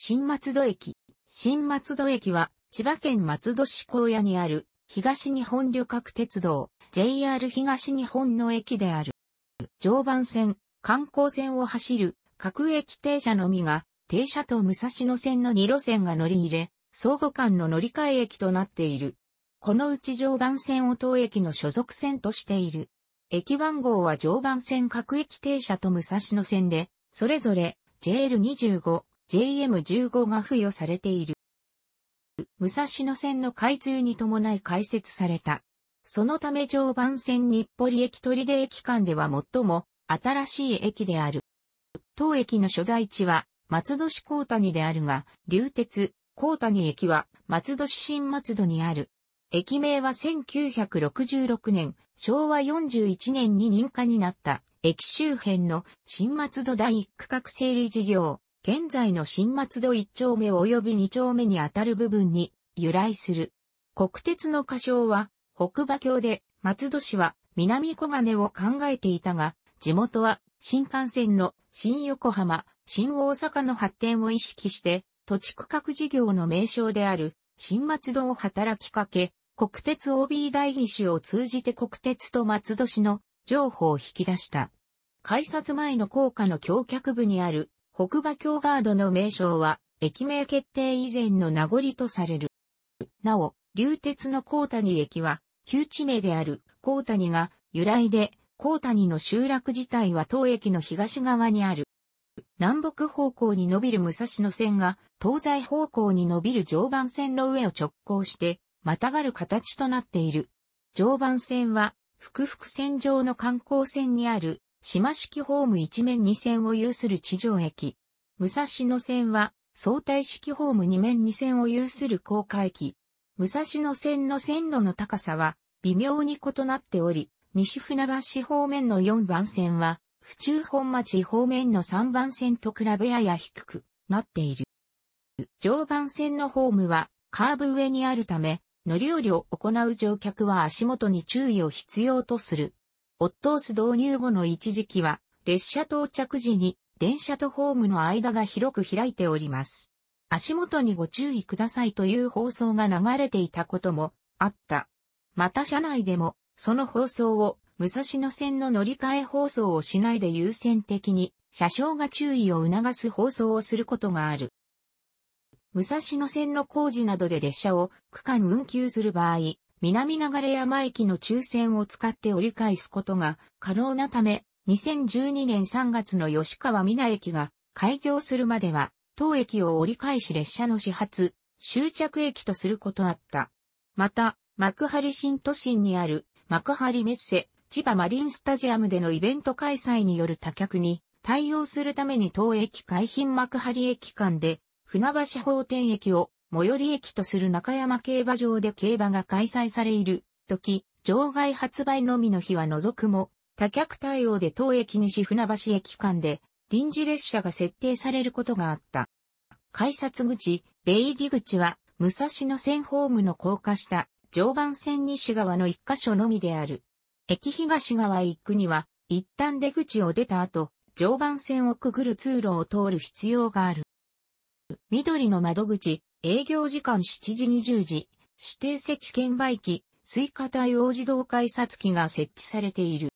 新松戸駅。新松戸駅は、千葉県松戸市高野にある、東日本旅客鉄道、JR 東日本の駅である。常磐線、観光線を走る、各駅停車のみが、停車と武蔵野線の2路線が乗り入れ、相互間の乗り換え駅となっている。このうち常磐線を当駅の所属線としている。駅番号は常磐線各駅停車と武蔵野線で、それぞれ JL25、JM15 が付与されている。武蔵野線の開通に伴い開設された。そのため常磐線日暮里駅取出駅間では最も新しい駅である。当駅の所在地は松戸市高谷であるが、流鉄高谷駅は松戸市新松戸にある。駅名は1966年、昭和41年に認可になった駅周辺の新松戸第一区画整理事業現在の新松戸1丁目及び2丁目にあたる部分に由来する。国鉄の仮称は北馬橋で松戸市は南小金を考えていたが、地元は新幹線の新横浜、新大阪の発展を意識して土地区画事業の名称である新松戸を働きかけ、国鉄 OB 代議士を通じて国鉄と松戸市の情報を引き出した。改札前の高架の橋脚部にある北馬峡ガードの名称は、駅名決定以前の名残とされる。なお、流鉄の高谷駅は、旧地名である高谷が由来で、高谷の集落自体は当駅の東側にある。南北方向に伸びる武蔵野線が東西方向に伸びる常磐線の上を直行して、またがる形となっている。常磐線は、福々線上の観光線にある島式ホーム一面二線を有する地上駅。武蔵野線は相対式ホーム二面二線を有する高架駅。武蔵野線の線路の高さは微妙に異なっており、西船橋方面の4番線は、府中本町方面の3番線と比べやや低くなっている。常磐線のホームはカーブ上にあるため、乗り降りを行う乗客は足元に注意を必要とする。オットース導入後の一時期は、列車到着時に電車とホームの間が広く開いております。足元にご注意くださいという放送が流れていたこともあった。また車内でも、その放送を武蔵野線の乗り換え放送をしないで優先的に車掌が注意を促す放送をすることがある。武蔵野線の工事などで列車を区間運休する場合、南流山駅の抽選を使って折り返すことが可能なため、2012年3月の吉川美奈駅が開業するまでは、当駅を折り返し列車の始発、終着駅とすることあった。また、幕張新都心にある幕張メッセ、千葉マリンスタジアムでのイベント開催による多客に対応するために当駅海浜幕張駅間で船橋法店駅を最寄り駅とする中山競馬場で競馬が開催される時、場外発売のみの日は除くも、多客対応で当駅西船橋駅間で臨時列車が設定されることがあった。改札口、出入り口は武蔵野線ホームの高架下、常磐線西側の一箇所のみである。駅東側一区には、一旦出口を出た後、常磐線をくぐる通路を通る必要がある。緑の窓口、営業時間7時20時、指定席券売機、追加対応自動改札機が設置されている。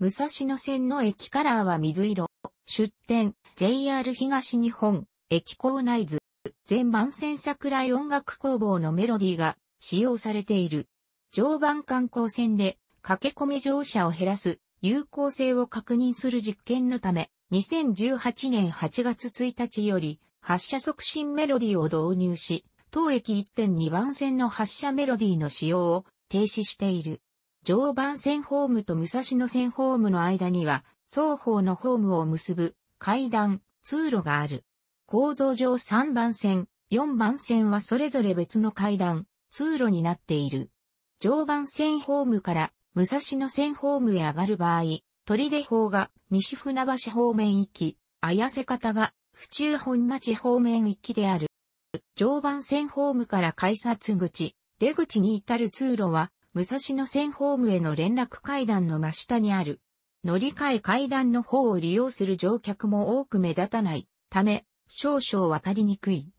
武蔵野線の駅カラーは水色、出店、JR 東日本、駅構内図、全番線桜井音楽工房のメロディーが使用されている。常磐観光線で駆け込み乗車を減らす有効性を確認する実験のため、2018年8月1日より発射促進メロディーを導入し、当駅1.2番線の発車メロディーの使用を停止している。常磐線ホームと武蔵野線ホームの間には、双方のホームを結ぶ階段、通路がある。構造上3番線、4番線はそれぞれ別の階段、通路になっている。常磐線ホームから武蔵野線ホームへ上がる場合、取出方が西船橋方面行き、綾瀬方が府中本町方面行きである。常磐線ホームから改札口、出口に至る通路は、武蔵野線ホームへの連絡階段の真下にある。乗り換え階段の方を利用する乗客も多く目立たないため、少々わかりにくい。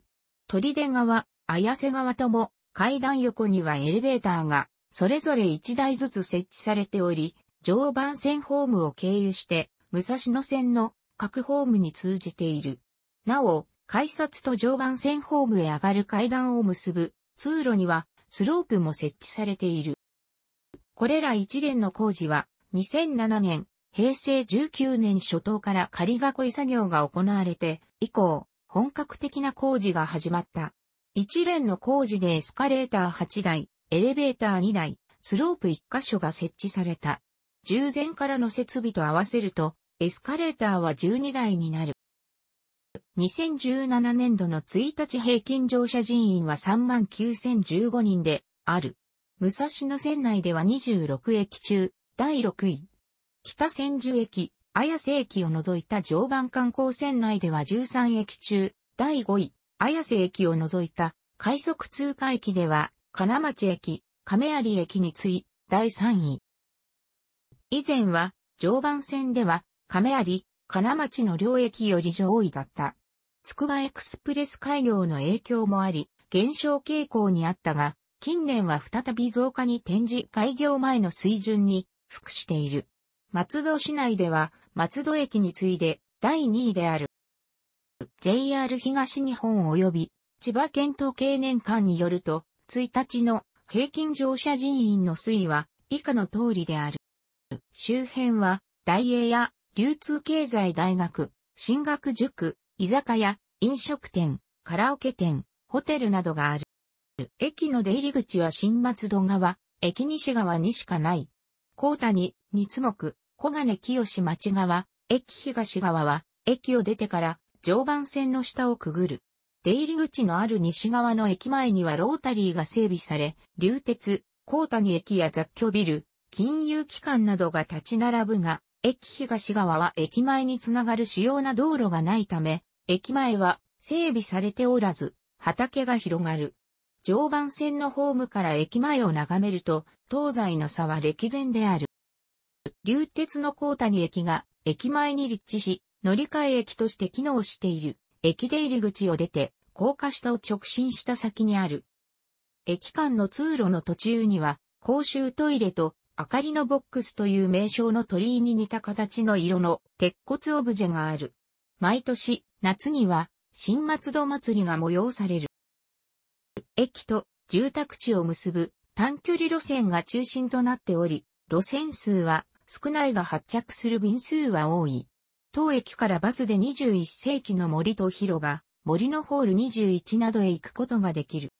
鳥出川、綾瀬川とも、階段横にはエレベーターが、それぞれ1台ずつ設置されており、常磐線ホームを経由して、武蔵野線の各ホームに通じている。なお、改札と常磐線ホームへ上がる階段を結ぶ通路にはスロープも設置されている。これら一連の工事は2007年、平成19年初頭から仮囲い作業が行われて、以降、本格的な工事が始まった。一連の工事でエスカレーター8台、エレベーター2台、スロープ1箇所が設置された。従前からの設備と合わせると、エスカレーターは12台になる。2017年度の1日平均乗車人員は39,015人である。武蔵野線内では26駅中、第6位。北千住駅、綾瀬駅を除いた常磐観光線内では13駅中、第5位。綾瀬駅を除いた快速通過駅では、金町駅、亀有駅に次い、第3位。以前は、常磐線では、亀有、金町の両駅より上位だった。つくばエクスプレス開業の影響もあり、減少傾向にあったが、近年は再び増加に転じ開業前の水準に服している。松戸市内では松戸駅に次いで第2位である。JR 東日本及び千葉県統計年間によると、1日の平均乗車人員の推移は以下の通りである。周辺は、大英や流通経済大学、進学塾、居酒屋、飲食店、カラオケ店、ホテルなどがある。駅の出入り口は新松戸川、駅西側にしかない。高谷、日つ目、小金清町側、駅東側は、駅を出てから、常磐線の下をくぐる。出入り口のある西側の駅前にはロータリーが整備され、流鉄、高谷駅や雑居ビル、金融機関などが立ち並ぶが、駅東側は駅前につながる主要な道路がないため、駅前は整備されておらず、畑が広がる。常磐線のホームから駅前を眺めると、東西の差は歴然である。流鉄の高谷駅が駅前に立地し、乗り換え駅として機能している。駅出入り口を出て、高架下を直進した先にある。駅間の通路の途中には、公衆トイレと明かりのボックスという名称の鳥居に似た形の色の鉄骨オブジェがある。毎年、夏には新松戸祭りが催される。駅と住宅地を結ぶ短距離路線が中心となっており、路線数は少ないが発着する便数は多い。当駅からバスで21世紀の森と広場、森のホール21などへ行くことができる。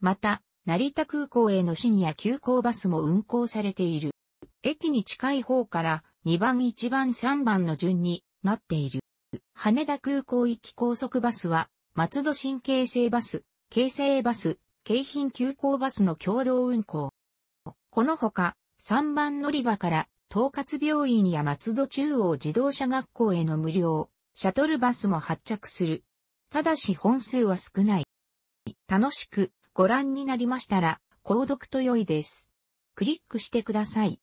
また、成田空港へのシニア急行バスも運行されている。駅に近い方から2番1番3番の順になっている。羽田空港行き高速バスは、松戸新京成バス、京成バス、京浜急行バスの共同運行。このほか、3番乗り場から、東葛病院や松戸中央自動車学校への無料、シャトルバスも発着する。ただし本数は少ない。楽しくご覧になりましたら、購読と良いです。クリックしてください。